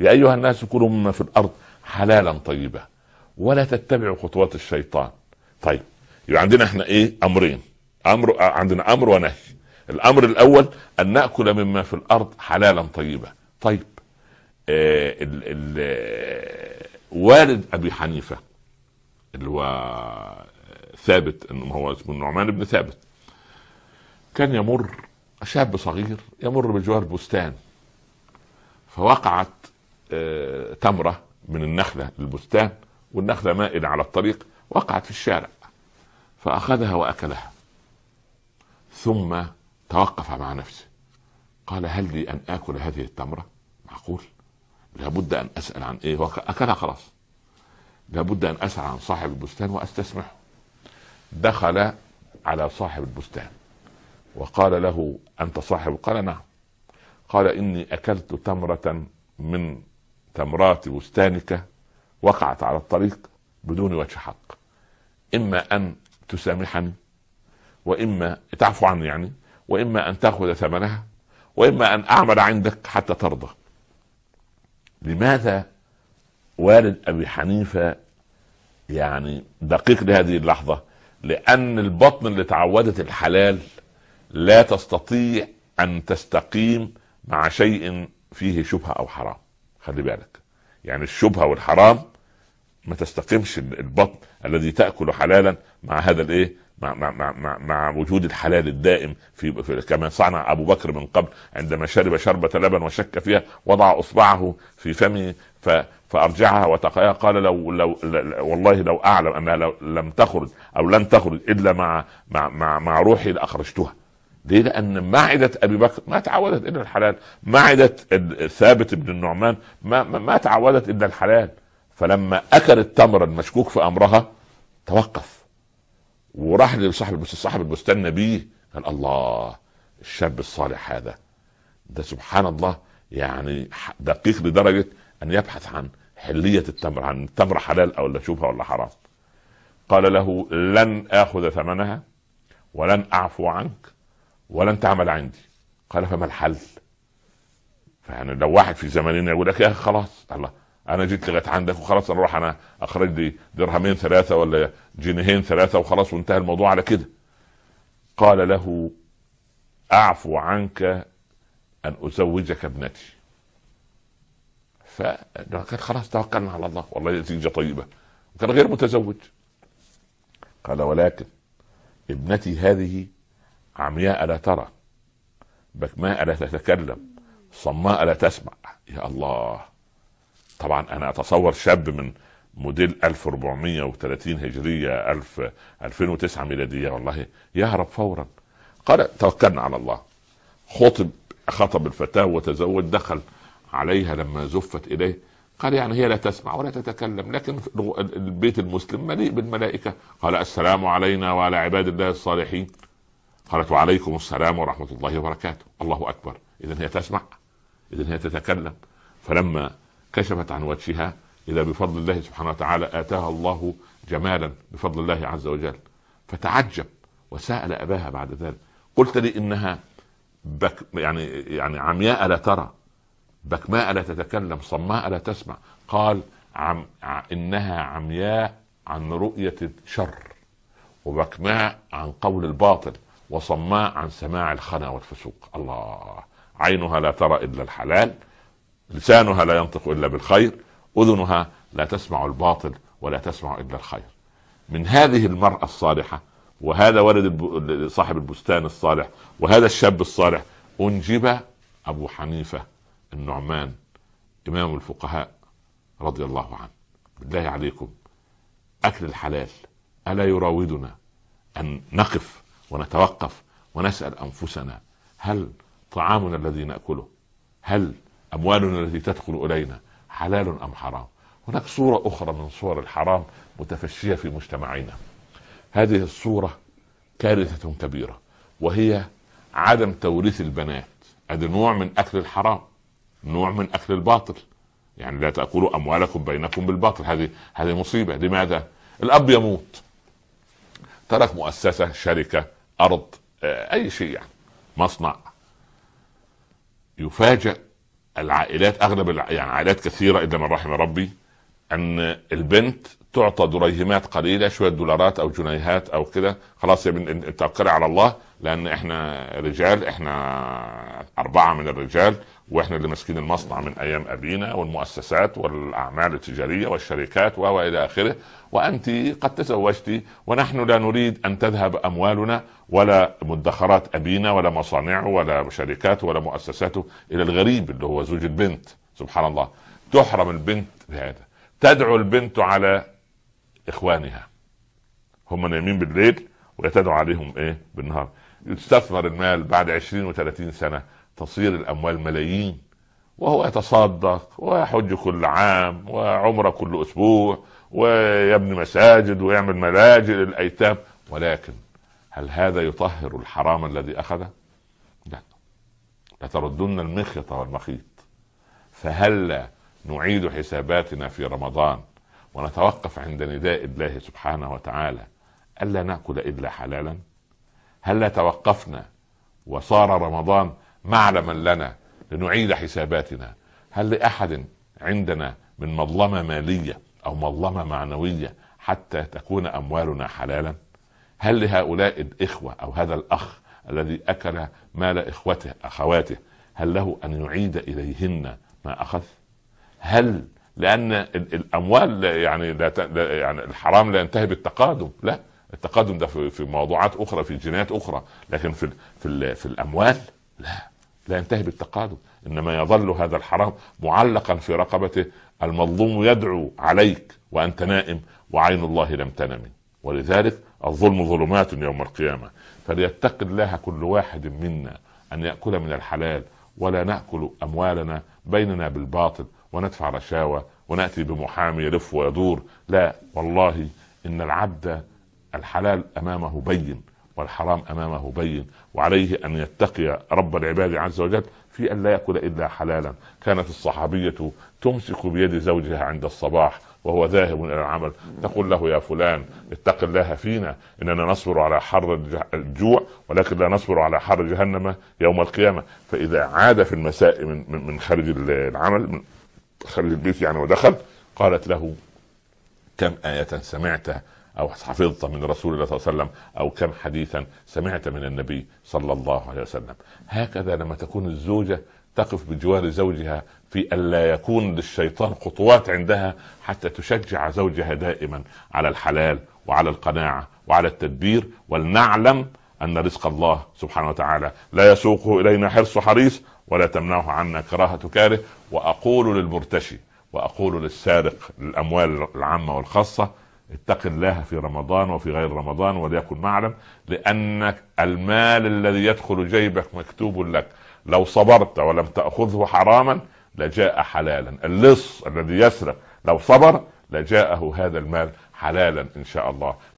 يا أيها الناس كلوا مما في الأرض حلالا طيبا ولا تتبعوا خطوات الشيطان طيب يبقى عندنا احنا ايه امرين امر عندنا امر ونهي الامر الاول ان ناكل مما في الارض حلالا طيبا طيب آه ال ال والد ابي حنيفه اللي هو ثابت انه هو اسمه النعمان بن ثابت كان يمر شاب صغير يمر بجوار بستان فوقعت آه، تمرة من النخلة للبستان والنخلة مائلة على الطريق وقعت في الشارع فأخذها وأكلها ثم توقف مع نفسه قال هل لي أن آكل هذه التمرة معقول لابد أن أسأل عن إيه أكلها خلاص لابد أن أسأل عن صاحب البستان وأستسمحه دخل على صاحب البستان وقال له أنت صاحب قال نعم قال إني أكلت تمرة من تمرات بستانك وقعت على الطريق بدون وجه حق إما أن تسامحني وإما تعفو عني يعني وإما أن تأخذ ثمنها وإما أن أعمل عندك حتى ترضى لماذا والد أبي حنيفة يعني دقيق لهذه اللحظة لأن البطن اللي تعودت الحلال لا تستطيع أن تستقيم مع شيء فيه شبهه او حرام خلي بالك يعني الشبهه والحرام ما تستقيمش البطن الذي تاكل حلالا مع هذا الايه مع, مع, مع, مع, مع وجود الحلال الدائم في, في كما صنع ابو بكر من قبل عندما شرب شربه لبن وشك فيها وضع اصبعه في فمه ف فارجعها وتقيها قال لو لو والله لو اعلم انها لو لم تخرج او لن تخرج الا مع مع مع, مع روحي لاخرجتها ليه؟ لأن معدة أبي بكر ما تعودت إلا الحلال، معدة ثابت بن النعمان ما, ما تعودت إلا الحلال، فلما أكل التمرة المشكوك في أمرها توقف وراح لصاحب صاحب البستان بيه قال الله الشاب الصالح هذا ده سبحان الله يعني دقيق لدرجة أن يبحث عن حلية التمر عن التمر حلال أو لا شوفها ولا حرام قال له لن آخذ ثمنها ولن أعفو عنك ولن تعمل عندي قال فما الحل فيعني لو واحد في زماننا يقول لك يا اخي خلاص الله انا جيت لغايه عندك وخلاص انا اروح انا اخرج لي درهمين ثلاثه ولا جنيهين ثلاثه وخلاص وانتهى الموضوع على كده قال له اعفو عنك ان ازوجك ابنتي ف خلاص توكلنا على الله والله نتيجه طيبه وكان غير متزوج قال ولكن ابنتي هذه عمياء لا ترى بكماء لا تتكلم صماء لا تسمع يا الله طبعا انا اتصور شاب من موديل 1430 هجريه 1000 2009 ميلاديه والله يهرب فورا قال توكلنا على الله خطب خطب الفتاه وتزوج دخل عليها لما زفت اليه قال يعني هي لا تسمع ولا تتكلم لكن البيت المسلم مليء بالملائكه قال السلام علينا وعلى عباد الله الصالحين قالت وعليكم السلام ورحمة الله وبركاته الله أكبر إذا هي تسمع إذا هي تتكلم فلما كشفت عن وجهها إذا بفضل الله سبحانه وتعالى آتاها الله جمالا بفضل الله عز وجل فتعجب وسأل أباها بعد ذلك قلت لي إنها بك يعني يعني عمياء لا ترى بكماء لا تتكلم صماء لا تسمع قال عم إنها عمياء عن رؤية الشر وبكماء عن قول الباطل وصماء عن سماع الخنا والفسوق الله عينها لا ترى إلا الحلال لسانها لا ينطق إلا بالخير أذنها لا تسمع الباطل ولا تسمع إلا الخير من هذه المرأة الصالحة وهذا ولد صاحب البستان الصالح وهذا الشاب الصالح أنجب أبو حنيفة النعمان إمام الفقهاء رضي الله عنه بالله عليكم أكل الحلال ألا يراودنا أن نقف ونتوقف ونسال انفسنا هل طعامنا الذي ناكله هل اموالنا التي تدخل الينا حلال ام حرام هناك صوره اخرى من صور الحرام متفشيه في مجتمعنا هذه الصوره كارثه كبيره وهي عدم توريث البنات هذا نوع من اكل الحرام نوع من اكل الباطل يعني لا تاكلوا اموالكم بينكم بالباطل هذه هذه مصيبه لماذا الاب يموت ترك مؤسسه شركه ارض آه، اي شيء يعني مصنع يفاجئ العائلات اغلب يعني عائلات كثيره الا من رحم ربي ان البنت تعطى دريهمات قليله شويه دولارات او جنيهات او كده خلاص يا بنت انت على الله لان احنا رجال احنا اربعه من الرجال واحنا اللي ماسكين المصنع من ايام ابينا والمؤسسات والاعمال التجاريه والشركات والى اخره وانت قد تزوجت ونحن لا نريد ان تذهب اموالنا ولا مدخرات ابينا ولا مصانعه ولا شركاته ولا مؤسساته الى الغريب اللي هو زوج البنت سبحان الله تحرم البنت بهذا تدعو البنت على اخوانها هم نايمين بالليل وتدعو عليهم ايه بالنهار يستثمر المال بعد 20 و30 سنه تصير الاموال ملايين وهو يتصدق ويحج كل عام وعمره كل اسبوع ويبني مساجد ويعمل ملاجئ للايتام ولكن هل هذا يطهر الحرام الذي اخذه؟ لا لتردن المخيط والمخيط فهلا نعيد حساباتنا في رمضان ونتوقف عند نداء الله سبحانه وتعالى ألا نأكل إلا حلالا هلا توقفنا وصار رمضان معلما لنا لنعيد حساباتنا هل لأحد عندنا من مظلمة مالية أو مظلمة معنوية حتى تكون أموالنا حلالا هل لهؤلاء الإخوة أو هذا الأخ الذي أكل مال إخوته أخواته هل له أن يعيد إليهن ما أخذ هل لأن الأموال يعني, لا يعني الحرام لا ينتهي بالتقادم لا التقادم ده في موضوعات أخرى في جينات أخرى لكن في, في, في الأموال لا لا ينتهي بالتقادم انما يظل هذا الحرام معلقا في رقبته المظلوم يدعو عليك وانت نائم وعين الله لم تنم ولذلك الظلم ظلمات يوم القيامه فليتق الله كل واحد منا ان ياكل من الحلال ولا ناكل اموالنا بيننا بالباطل وندفع رشاوى وناتي بمحامي يلف ويدور لا والله ان العبد الحلال امامه بين والحرام امامه بين وعليه ان يتقي رب العباد عز وجل في ان لا ياكل الا حلالا كانت الصحابيه تمسك بيد زوجها عند الصباح وهو ذاهب الى العمل تقول له يا فلان اتق الله فينا اننا نصبر على حر الجوع ولكن لا نصبر على حر جهنم يوم القيامه فاذا عاد في المساء من من خارج العمل من خارج البيت يعني ودخل قالت له كم ايه سمعتها او حفظت من رسول الله صلى الله عليه وسلم او كم حديثا سمعت من النبي صلى الله عليه وسلم هكذا لما تكون الزوجه تقف بجوار زوجها في ألا يكون للشيطان خطوات عندها حتى تشجع زوجها دائما على الحلال وعلى القناعة وعلى التدبير ولنعلم أن رزق الله سبحانه وتعالى لا يسوقه إلينا حرص حريص ولا تمنعه عنا كراهة كاره وأقول للمرتشي وأقول للسارق للأموال العامة والخاصة اتق الله في رمضان وفي غير رمضان وليكن معلم لأن المال الذي يدخل جيبك مكتوب لك لو صبرت ولم تأخذه حراما لجاء حلالا اللص الذي يسرق لو صبر لجاءه هذا المال حلالا إن شاء الله